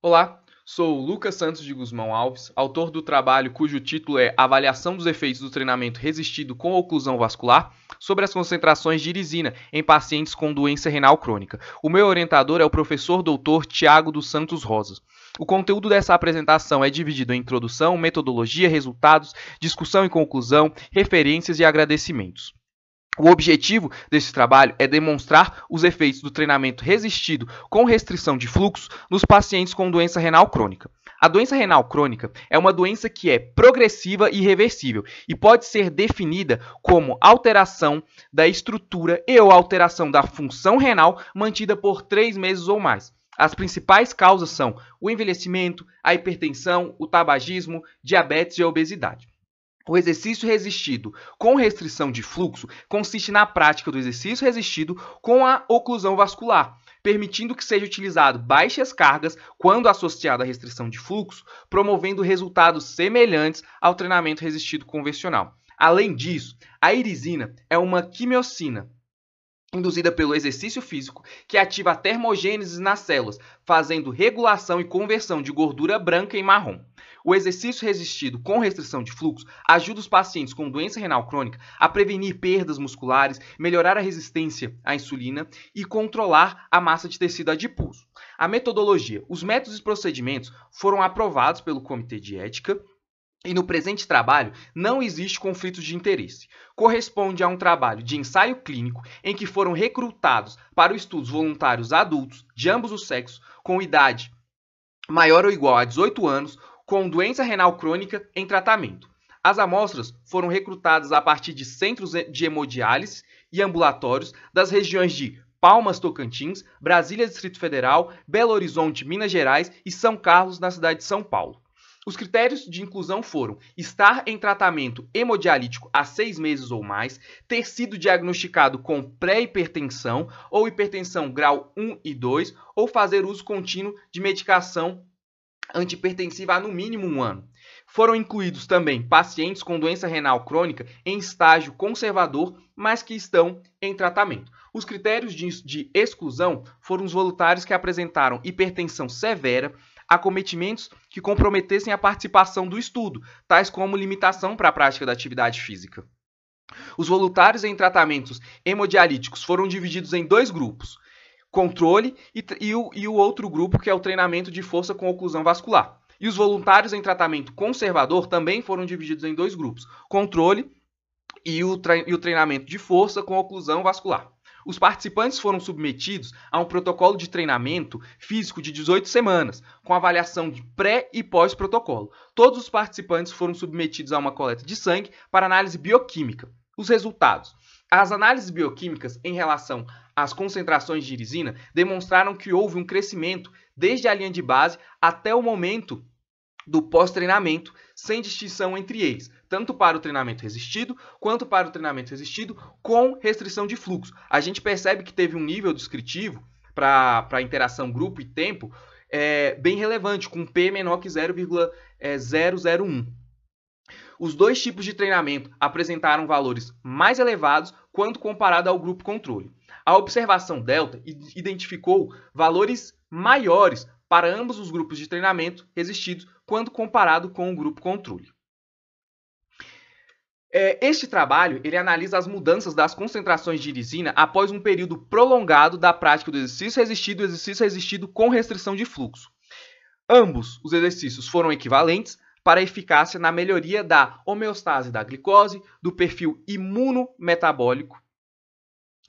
Olá, sou Lucas Santos de Guzmão Alves, autor do trabalho cujo título é Avaliação dos efeitos do treinamento resistido com oclusão vascular sobre as concentrações de irisina em pacientes com doença renal crônica. O meu orientador é o professor doutor Tiago dos Santos Rosas. O conteúdo dessa apresentação é dividido em introdução, metodologia, resultados, discussão e conclusão, referências e agradecimentos. O objetivo desse trabalho é demonstrar os efeitos do treinamento resistido com restrição de fluxo nos pacientes com doença renal crônica. A doença renal crônica é uma doença que é progressiva e reversível e pode ser definida como alteração da estrutura e ou alteração da função renal mantida por três meses ou mais. As principais causas são o envelhecimento, a hipertensão, o tabagismo, diabetes e a obesidade. O exercício resistido com restrição de fluxo consiste na prática do exercício resistido com a oclusão vascular, permitindo que seja utilizado baixas cargas quando associado à restrição de fluxo, promovendo resultados semelhantes ao treinamento resistido convencional. Além disso, a irisina é uma quimiocina, induzida pelo exercício físico, que ativa a termogênese nas células, fazendo regulação e conversão de gordura branca em marrom. O exercício resistido com restrição de fluxo ajuda os pacientes com doença renal crônica a prevenir perdas musculares, melhorar a resistência à insulina e controlar a massa de tecido adiposo. A metodologia, os métodos e procedimentos foram aprovados pelo Comitê de Ética e no presente trabalho não existe conflito de interesse. Corresponde a um trabalho de ensaio clínico em que foram recrutados para estudos voluntários adultos de ambos os sexos com idade maior ou igual a 18 anos com doença renal crônica em tratamento. As amostras foram recrutadas a partir de centros de hemodiálise e ambulatórios das regiões de Palmas, Tocantins, Brasília, Distrito Federal, Belo Horizonte, Minas Gerais e São Carlos, na cidade de São Paulo. Os critérios de inclusão foram estar em tratamento hemodialítico há seis meses ou mais, ter sido diagnosticado com pré-hipertensão ou hipertensão grau 1 e 2, ou fazer uso contínuo de medicação antipertensiva há no mínimo um ano. Foram incluídos também pacientes com doença renal crônica em estágio conservador, mas que estão em tratamento. Os critérios de, exclusão foram os voluntários que apresentaram hipertensão severa, acometimentos que comprometessem a participação do estudo, tais como limitação para a prática da atividade física. Os voluntários em tratamentos hemodialíticos foram divididos em dois grupos: controle e, e, o, e o outro grupo, que é o treinamento de força com oclusão vascular. E os voluntários em tratamento conservador também foram divididos em dois grupos: controle e o, e o treinamento de força com oclusão vascular. Os participantes foram submetidos a um protocolo de treinamento físico de 18 semanas, com avaliação de pré e pós-protocolo. Todos os participantes foram submetidos a uma coleta de sangue para análise bioquímica. Os resultados. As análises bioquímicas em relação às concentrações de irisina demonstraram que houve um crescimento desde a linha de base até o momento do pós-treinamento, sem distinção entre eles, tanto para o treinamento resistido quanto para o treinamento resistido com restrição de fluxo. A gente percebe que teve um nível descritivo para a interação grupo e tempo é, bem relevante, com P menor que 0,001. É, os dois tipos de treinamento apresentaram valores mais elevados quando comparado ao grupo controle. A observação delta identificou valores maiores para ambos os grupos de treinamento resistidos quando comparado com o grupo controle. É, este trabalho ele analisa as mudanças das concentrações de irisina após um período prolongado da prática do exercício resistido e exercício resistido com restrição de fluxo. Ambos os exercícios foram equivalentes para eficácia na melhoria da homeostase da glicose, do perfil imunometabólico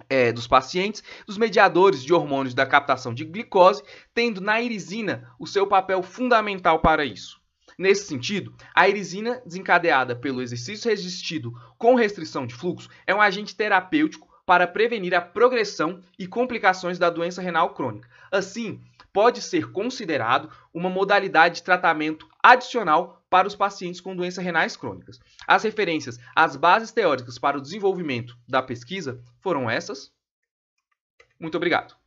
é, dos pacientes, dos mediadores de hormônios da captação de glicose, tendo na irisina o seu papel fundamental para isso. Nesse sentido, a irisina desencadeada pelo exercício resistido com restrição de fluxo é um agente terapêutico para prevenir a progressão e complicações da doença renal crônica. Assim, pode ser considerado uma modalidade de tratamento adicional para os pacientes com doenças renais crônicas. As referências às bases teóricas para o desenvolvimento da pesquisa foram essas. Muito obrigado.